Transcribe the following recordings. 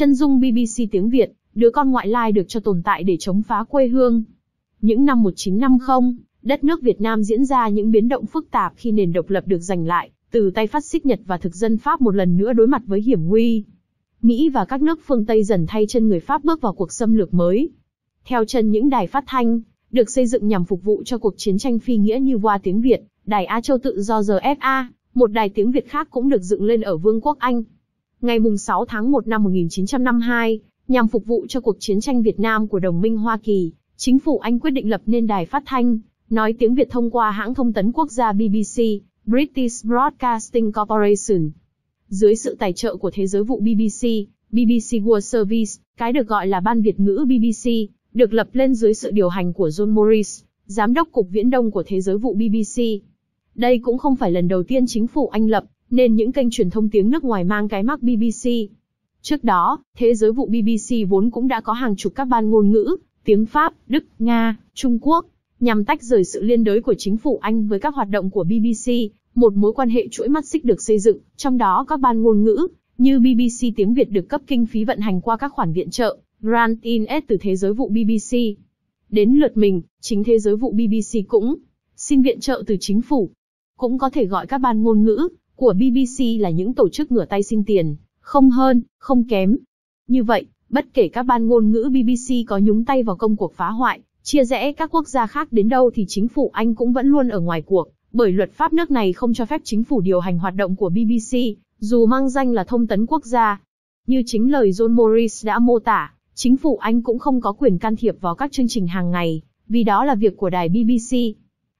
chân dung BBC tiếng Việt, đứa con ngoại lai được cho tồn tại để chống phá quê hương. Những năm 1950, đất nước Việt Nam diễn ra những biến động phức tạp khi nền độc lập được giành lại, từ tay phát xít Nhật và thực dân Pháp một lần nữa đối mặt với hiểm nguy. Mỹ và các nước phương Tây dần thay chân người Pháp bước vào cuộc xâm lược mới. Theo chân những đài phát thanh, được xây dựng nhằm phục vụ cho cuộc chiến tranh phi nghĩa như qua tiếng Việt, đài Á Châu Tự do RFA, một đài tiếng Việt khác cũng được dựng lên ở Vương quốc Anh ngày 6 tháng 1 năm 1952, nhằm phục vụ cho cuộc chiến tranh Việt Nam của đồng minh Hoa Kỳ, chính phủ Anh quyết định lập nên đài phát thanh, nói tiếng Việt thông qua hãng thông tấn quốc gia BBC, British Broadcasting Corporation. Dưới sự tài trợ của thế giới vụ BBC, BBC World Service, cái được gọi là Ban Việt ngữ BBC, được lập lên dưới sự điều hành của John Morris, Giám đốc Cục Viễn Đông của Thế giới vụ BBC. Đây cũng không phải lần đầu tiên chính phủ Anh lập nên những kênh truyền thông tiếng nước ngoài mang cái mác BBC. Trước đó, thế giới vụ BBC vốn cũng đã có hàng chục các ban ngôn ngữ, tiếng Pháp, Đức, Nga, Trung Quốc, nhằm tách rời sự liên đới của chính phủ Anh với các hoạt động của BBC, một mối quan hệ chuỗi mắt xích được xây dựng, trong đó các ban ngôn ngữ, như BBC tiếng Việt được cấp kinh phí vận hành qua các khoản viện trợ, grant in aid từ thế giới vụ BBC. Đến lượt mình, chính thế giới vụ BBC cũng xin viện trợ từ chính phủ. Cũng có thể gọi các ban ngôn ngữ, của BBC là những tổ chức ngửa tay xin tiền, không hơn, không kém. Như vậy, bất kể các ban ngôn ngữ BBC có nhúng tay vào công cuộc phá hoại, chia rẽ các quốc gia khác đến đâu thì chính phủ Anh cũng vẫn luôn ở ngoài cuộc, bởi luật pháp nước này không cho phép chính phủ điều hành hoạt động của BBC, dù mang danh là thông tấn quốc gia. Như chính lời John Morris đã mô tả, chính phủ Anh cũng không có quyền can thiệp vào các chương trình hàng ngày, vì đó là việc của đài BBC.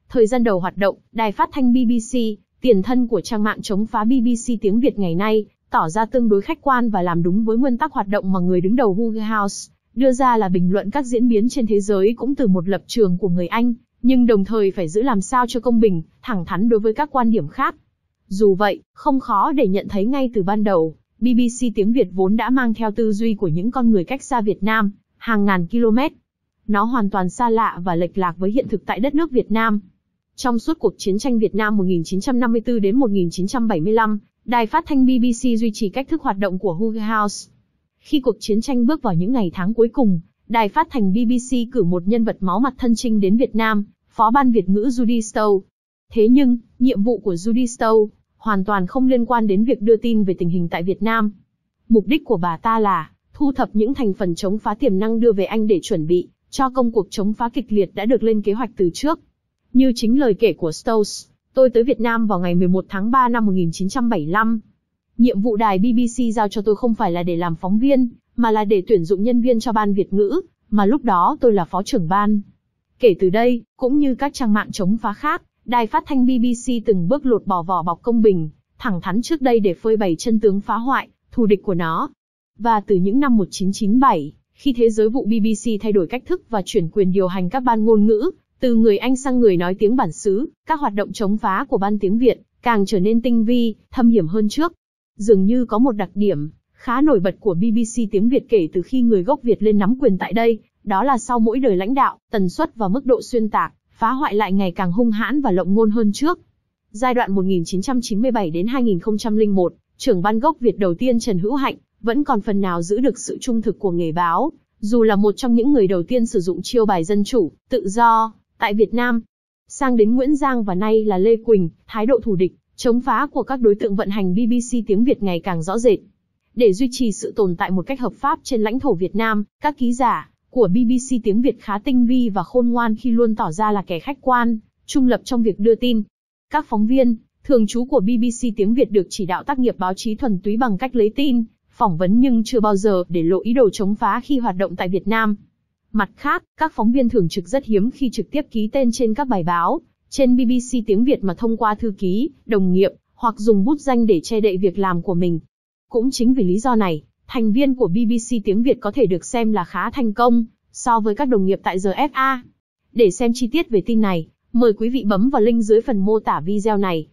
Thời gian đầu hoạt động, đài phát thanh BBC Tiền thân của trang mạng chống phá BBC tiếng Việt ngày nay, tỏ ra tương đối khách quan và làm đúng với nguyên tắc hoạt động mà người đứng đầu Google House đưa ra là bình luận các diễn biến trên thế giới cũng từ một lập trường của người Anh, nhưng đồng thời phải giữ làm sao cho công bình, thẳng thắn đối với các quan điểm khác. Dù vậy, không khó để nhận thấy ngay từ ban đầu, BBC tiếng Việt vốn đã mang theo tư duy của những con người cách xa Việt Nam, hàng ngàn km. Nó hoàn toàn xa lạ và lệch lạc với hiện thực tại đất nước Việt Nam. Trong suốt cuộc chiến tranh Việt Nam 1954 đến 1975, đài phát thanh BBC duy trì cách thức hoạt động của Huger House. Khi cuộc chiến tranh bước vào những ngày tháng cuối cùng, đài phát thanh BBC cử một nhân vật máu mặt thân trinh đến Việt Nam, phó ban Việt ngữ Judy Stowe. Thế nhưng, nhiệm vụ của Judy Stowe hoàn toàn không liên quan đến việc đưa tin về tình hình tại Việt Nam. Mục đích của bà ta là thu thập những thành phần chống phá tiềm năng đưa về Anh để chuẩn bị cho công cuộc chống phá kịch liệt đã được lên kế hoạch từ trước. Như chính lời kể của Stokes, tôi tới Việt Nam vào ngày 11 tháng 3 năm 1975. Nhiệm vụ đài BBC giao cho tôi không phải là để làm phóng viên, mà là để tuyển dụng nhân viên cho ban Việt ngữ, mà lúc đó tôi là phó trưởng ban. Kể từ đây, cũng như các trang mạng chống phá khác, đài phát thanh BBC từng bước lột bỏ vỏ bọc công bình, thẳng thắn trước đây để phơi bày chân tướng phá hoại, thù địch của nó. Và từ những năm 1997, khi thế giới vụ BBC thay đổi cách thức và chuyển quyền điều hành các ban ngôn ngữ, từ người Anh sang người nói tiếng bản xứ, các hoạt động chống phá của ban tiếng Việt càng trở nên tinh vi, thâm hiểm hơn trước. Dường như có một đặc điểm khá nổi bật của BBC tiếng Việt kể từ khi người gốc Việt lên nắm quyền tại đây, đó là sau mỗi đời lãnh đạo, tần suất và mức độ xuyên tạc, phá hoại lại ngày càng hung hãn và lộng ngôn hơn trước. Giai đoạn 1997 đến 2001, trưởng ban gốc Việt đầu tiên Trần Hữu Hạnh vẫn còn phần nào giữ được sự trung thực của nghề báo, dù là một trong những người đầu tiên sử dụng chiêu bài dân chủ, tự do, Tại Việt Nam, sang đến Nguyễn Giang và nay là Lê Quỳnh, thái độ thù địch, chống phá của các đối tượng vận hành BBC tiếng Việt ngày càng rõ rệt. Để duy trì sự tồn tại một cách hợp pháp trên lãnh thổ Việt Nam, các ký giả của BBC tiếng Việt khá tinh vi và khôn ngoan khi luôn tỏ ra là kẻ khách quan, trung lập trong việc đưa tin. Các phóng viên thường trú của BBC tiếng Việt được chỉ đạo tác nghiệp báo chí thuần túy bằng cách lấy tin, phỏng vấn nhưng chưa bao giờ để lộ ý đồ chống phá khi hoạt động tại Việt Nam. Mặt khác, các phóng viên thường trực rất hiếm khi trực tiếp ký tên trên các bài báo, trên BBC tiếng Việt mà thông qua thư ký, đồng nghiệp, hoặc dùng bút danh để che đậy việc làm của mình. Cũng chính vì lý do này, thành viên của BBC tiếng Việt có thể được xem là khá thành công so với các đồng nghiệp tại GFA. Để xem chi tiết về tin này, mời quý vị bấm vào link dưới phần mô tả video này.